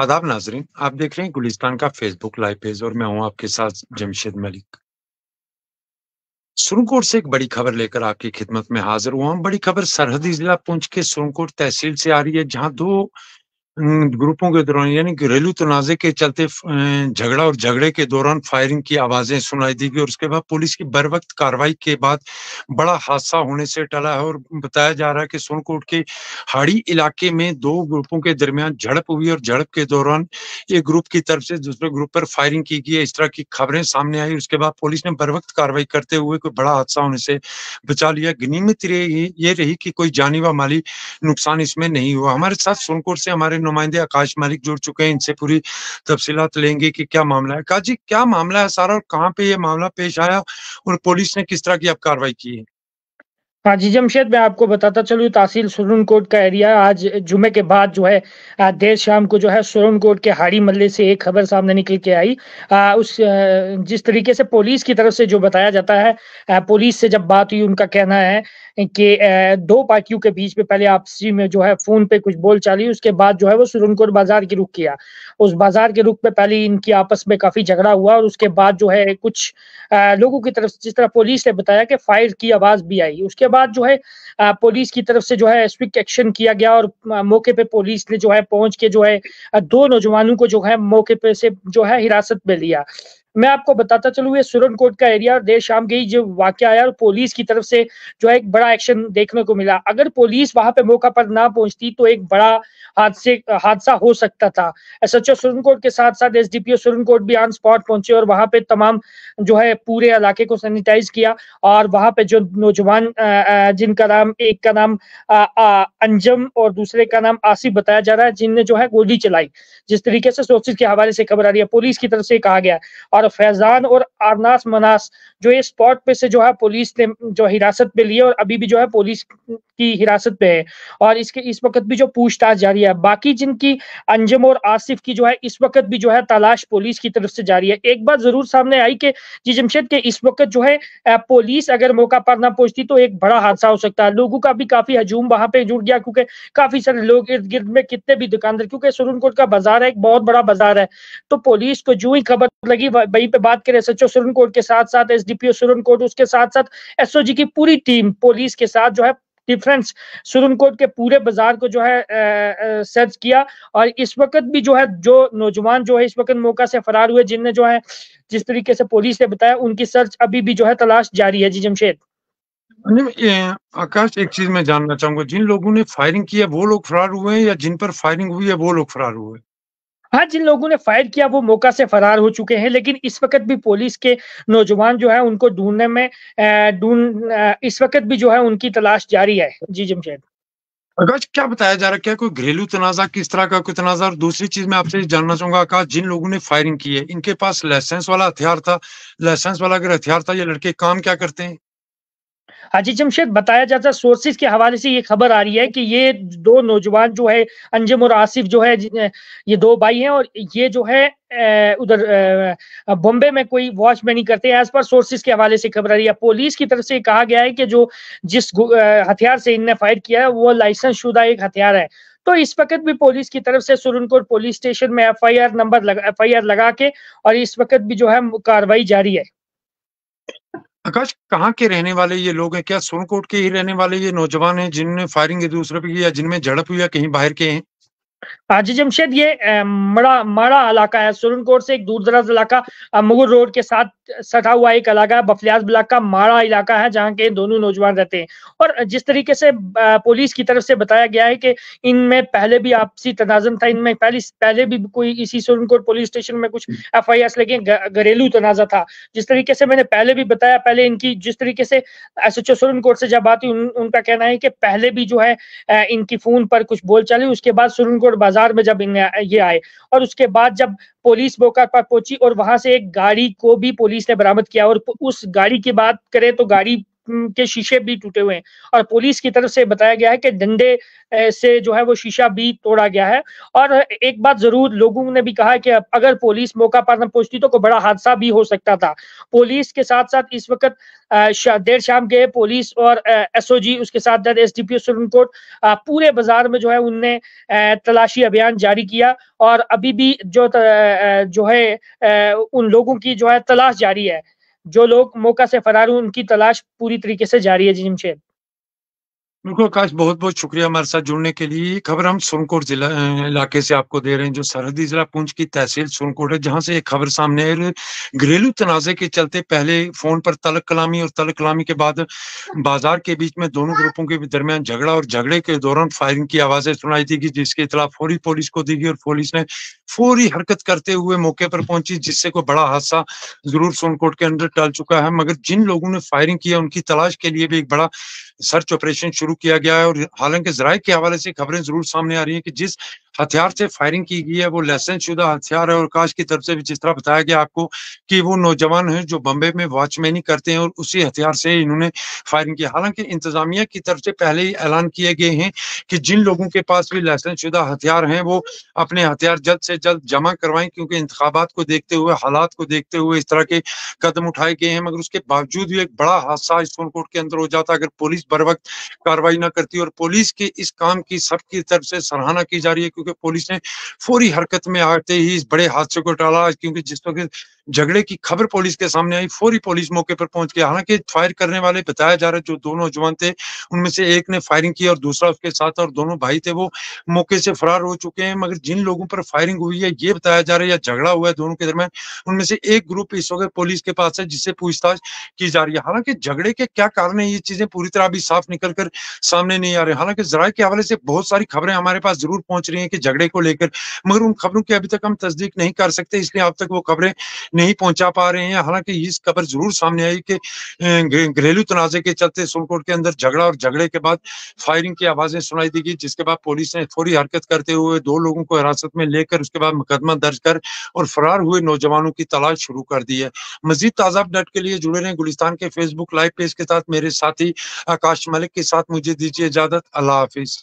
आदाब नाजरीन आप देख रहे हैं गुलिस्तान का फेसबुक लाइव पेज और मैं हूं आपके साथ जमशेद मलिक सुरनकोट से एक बड़ी खबर लेकर आपकी खिदमत में हाजिर हुआ हूं बड़ी खबर सरहदी जिला पुंछ के सुरनकोट तहसील से आ रही है जहां दो ग्रुपों के दौरान यानी घरेलू तनाजे के चलते झगड़ा और झगड़े के दौरान फायरिंग की आवाजें सुनाई दी गई और उसके बाद पुलिस की बर वक्त कार्रवाई के बाद बड़ा हादसा होने से टला है और बताया जा रहा है कि सोनकोट के हाड़ी इलाके में दो ग्रुपों के दरमियान झड़प हुई और झड़प के दौरान एक ग्रुप की तरफ से दूसरे ग्रुप पर फायरिंग की गई इस तरह की खबरें सामने आई उसके बाद पुलिस ने बर वक्त कार्रवाई करते हुए कोई बड़ा हादसा होने से बचा लिया गनीमित ये रही कि कोई जानी व माली नुकसान इसमें नहीं हुआ हमारे साथ सोनकोट से हमारे नुमाइंदे आकाश मालिक जुड़ चुके हैं इनसे पूरी तफसीत लेंगे कि क्या मामला है काजी क्या मामला है सारा और कहाँ पे ये मामला पेश आया और पुलिस ने किस तरह की अब कार्रवाई की है हाँ जी जमशेद मैं आपको बताता चलूँ तहसील सुरन कोट का एरिया आज जुमे के बाद जो है देर शाम को जो है सुरन कोट के हाड़ी मल्ले से एक खबर सामने निकल के आई आ, उस जिस तरीके से पुलिस की तरफ से जो बताया जाता है पुलिस से जब बात हुई उनका कहना है कि दो पार्टियों के बीच में पहले आपसी में जो है फोन पे कुछ बोल चाली उसके बाद जो है वो सुरनकोर बाजार की रुख किया उस बाजार के रुख पे पहले इनकी आपस में काफी झगड़ा हुआ और उसके बाद जो है कुछ लोगों की तरफ जिस तरह पुलिस ने बताया कि फायर की आवाज भी आई उसके बाद जो है पुलिस की तरफ से जो है स्विक एक्शन किया गया और मौके पर पुलिस ने जो है पहुंच के जो है दो नौजवानों को जो है मौके पे से जो है हिरासत में लिया मैं आपको बताता चलू ये सुरन कोट का एरिया और देर शाम गई जो वाक्य आया और पुलिस की तरफ से जो है एक बड़ा एक्शन देखने को मिला अगर पुलिस वहां पे मौका पर ना पहुंचती तो एक बड़ा हादसे हादसा हो सकता था एस एच कोट के साथ साथ एस डी पी ओ कोट भी ऑन स्पॉट पहुंचे और वहां पे तमाम जो है पूरे इलाके को सैनिटाइज किया और वहां पे जो नौजवान जिनका नाम एक का नाम अंजम और दूसरे का नाम आसिफ बताया जा रहा है जिनने जो है गोली चलाई जिस तरीके से सोर्सेज के हवाले से खबर आ रही है पुलिस की तरफ से कहा गया और और फैजान और आरनास मनास जो ये स्पॉट पे से जो है पुलिस ने जो हिरासत पे लिए और अभी भी जो है पुलिस की हिरासत पे है और इसके इस वक्त भी जो पूछताछ जारी है बाकी जिनकी अंजम और आसिफ की जो है इस वक्त भी जो है तलाश पुलिस की तरफ से जारी है एक बात जरूर सामने आई कि जी जमशेद के इस वक्त जो है पुलिस अगर मौका पर ना पहुंचती तो एक बड़ा हादसा हो सकता है लोगों का भी काफी हजूम वहां पर जुड़ गया क्योंकि काफी सारे लोग इर्द गिर्द में कितने भी दुकानदार क्योंकि सुरनकोट का बाजार है एक बहुत बड़ा बाजार है तो पुलिस को जो ही खबर लगी वहीं पे बात करें एसएचओ कोर्ट के साथ साथ एसडीपीओ कोर्ट उसके साथ साथ एसओजी की पूरी टीम पुलिस के साथ जो है डिफरेंस कोर्ट के पूरे बाजार को जो है सर्च किया और इस वक्त भी जो है जो नौजवान जो है इस वक्त मौका से फरार हुए जिनने जो है जिस तरीके से पुलिस ने बताया उनकी सर्च अभी भी जो है तलाश जारी है जी जमशेद आकाश एक चीज मैं जानना चाहूंगा जिन लोगों ने फायरिंग की है वो लोग फरार हुए हैं या जिन पर फायरिंग हुई है वो लोग फरार हुए हैं आज हाँ, जिन लोगों ने फायर किया वो मौका से फरार हो चुके हैं लेकिन इस वक्त भी पुलिस के नौजवान जो है उनको ढूंढने में ढूंढ इस वक्त भी जो है उनकी तलाश जारी है जी जमशेद आकाश क्या बताया जा रहा है क्या कोई घरेलू तनाजा किस तरह का कोई तनाजा और दूसरी चीज मैं आपसे जानना चाहूंगा आकाश जिन लोगों ने फायरिंग की है इनके पास लाइसेंस वाला हथियार था लाइसेंस वाला अगर हथियार था ये लड़के काम क्या करते हैं हाजी जमशेद बताया जाता है सोर्सेज के हवाले से ये खबर आ रही है कि ये दो नौजवान जो है अंजम और आसिफ जो है ये दो भाई हैं और ये जो है उधर बॉम्बे में कोई वॉचमैनी करते हैं एज पर सोर्सेज के हवाले से खबर आ रही है पुलिस की तरफ से कहा गया है कि जो जिस हथियार से इनने फायर किया है वो लाइसेंस शुदा एक हथियार है तो इस वक्त भी पुलिस की तरफ से सुरनकोर पुलिस स्टेशन में FIR number F I R लगा के और इस वक्त भी जो है कार्रवाई जारी है आकाश, कहाँ के रहने वाले ये लोग हैं? क्या सोनकोट के ही रहने वाले ये नौजवान हैं जिनने फायरिंग एक-दूसरे पे की या जिनमें झड़प हुई या कहीं बाहर के हैं? जी जमशेद ये मड़ा माड़ा इलाका है सुरनकोट से एक दूर दराज इलाका मुगुल रोड के साथ सटा हुआ एक इलाका है बफलियाज ब्लॉक का माड़ा इलाका है जहाँ के दोनों नौजवान रहते हैं और जिस तरीके से पुलिस की तरफ से बताया गया है कि इनमें पहले भी आपसी तनाजम था इनमें पहले पहले भी कोई इसी सुरनकोट पुलिस स्टेशन में कुछ एफ आई एस लगे घरेलू तनाजा था जिस तरीके से मैंने पहले भी बताया पहले इनकी जिस तरीके से एस एच ओ सुरनकोट से जब बात हुई उनका कहना है कि पहले भी जो है इनकी फोन पर कुछ बोल चाली उसके बाद सुरनकोट कासरगोड बाजार में जब ये आए और उसके बाद जब पुलिस मौका पर पहुंची और वहां से एक गाड़ी को भी पुलिस ने बरामद किया और उस गाड़ी की बात करें तो गाड़ी के शीशे भी टूटे हुए हैं और पुलिस की तरफ से बताया गया है कि डंडे से जो है वो शीशा भी तोड़ा गया है और एक बात जरूर लोगों ने भी कहा कि अगर पुलिस मौका पर न पहुंचती तो कोई बड़ा हादसा भी हो सकता था पुलिस के साथ साथ इस वक्त देर शाम के पुलिस और एसओजी उसके साथ साथ एस डी पी कोर्ट पूरे बाजार में जो है उनने तलाशी अभियान जारी किया और अभी भी जो जो है उन लोगों की जो है तलाश जारी है जो लोग मौका से फरार हुए उनकी तलाश पूरी तरीके से जारी है जिमशेद बिल्कुल आकाश बहुत बहुत शुक्रिया हमारे साथ जुड़ने के लिए खबर हम सोनकोट जिला इलाके से आपको दे रहे हैं जो सरहदी जिला पूंछ की तहसील सोनकोट है जहां से एक खबर सामने है घरेलू तनाजे के चलते पहले फोन पर तलक कलामी और तलक कलामी के बाद बाजार के बीच में दोनों ग्रुपों के दरमियान झगड़ा और झगड़े के दौरान फायरिंग की आवाजें सुनाई थी गई जिसकी इतला फौरी पुलिस को दी गई और पुलिस ने फौरी हरकत करते हुए मौके पर पहुंची जिससे कोई बड़ा हादसा जरूर सोनकोट के अंदर टल चुका है मगर जिन लोगों ने फायरिंग किया उनकी तलाश के लिए भी एक बड़ा सर्च ऑपरेशन शुरू किया गया है और हालांकि जराये के हवाले से खबरें जरूर सामने आ रही है कि जिस हथियार से फायरिंग की गई है वो लाइसेंस शुदा हथियार है और काश की तरफ से भी जिस तरह बताया गया आपको कि वो नौजवान है जो बम्बे में वॉचमैनी करते हैं और उसी हथियार से इन्होंने फायरिंग की हालांकि इंतजामिया की तरफ से पहले ही ऐलान किए गए हैं कि जिन लोगों के पास भी लाइसेंस शुदा हथियार हैं वो अपने हथियार जल्द से जल्द जमा करवाएं क्योंकि इंतबात को देखते हुए हालात को देखते हुए इस तरह के कदम उठाए गए हैं मगर उसके बावजूद भी एक बड़ा हादसा इस फोनकोट के अंदर हो जाता अगर पुलिस बर वक्त कार्रवाई ना करती और पुलिस के इस काम की सबकी तरफ से सराहना की जा रही है क्योंकि क्योंकि पुलिस ने फौरी हरकत में आते ही इस बड़े हादसे को टाला क्योंकि जिस वक्त झगड़े की खबर पुलिस के सामने आई फौरी पुलिस मौके पर पहुंच गया हालांकि फायर करने वाले बताया जा रहा है जो दो नौजवान थे उनमें से एक ने फायरिंग की और दूसरा उसके साथ और दोनों भाई थे वो मौके से फरार हो चुके हैं मगर जिन लोगों पर फायरिंग हुई है ये बताया जा रहा है या झगड़ा हुआ है दोनों के दरमियान उनमें से एक ग्रुप इस वक्त पुलिस के पास है जिससे पूछताछ की जा रही है हालांकि झगड़े के क्या कारण है ये चीजें पूरी तरह अभी साफ निकल कर सामने नहीं आ रहे हालांकि जराये के हवाले से बहुत सारी खबरें हमारे पास जरूर पहुंच रही है कि झगड़े को लेकर मगर उन खबरों की अभी तक हम तस्दीक नहीं कर सकते इसलिए अब तक वो खबरें नहीं पहुंचा पा रहे हैं हालांकि इस खबर जरूर सामने आई कि अं, घरेलू तनाजे के चलते सुलकोट के अंदर झगड़ा और झगड़े के बाद फायरिंग की आवाजें सुनाई दी गई जिसके बाद पुलिस ने थोड़ी हरकत करते हुए दो लोगों को हिरासत में लेकर उसके बाद मुकदमा दर्ज कर और फरार हुए नौजवानों की तलाश शुरू कर दी है मजीद ताजा अपडेट के लिए जुड़े रहे गुलिस्तान के फेसबुक लाइव पेज के साथ मेरे साथी आकाश मलिक के साथ मुझे दीजिए इजाजत अल्लाह हाफिज़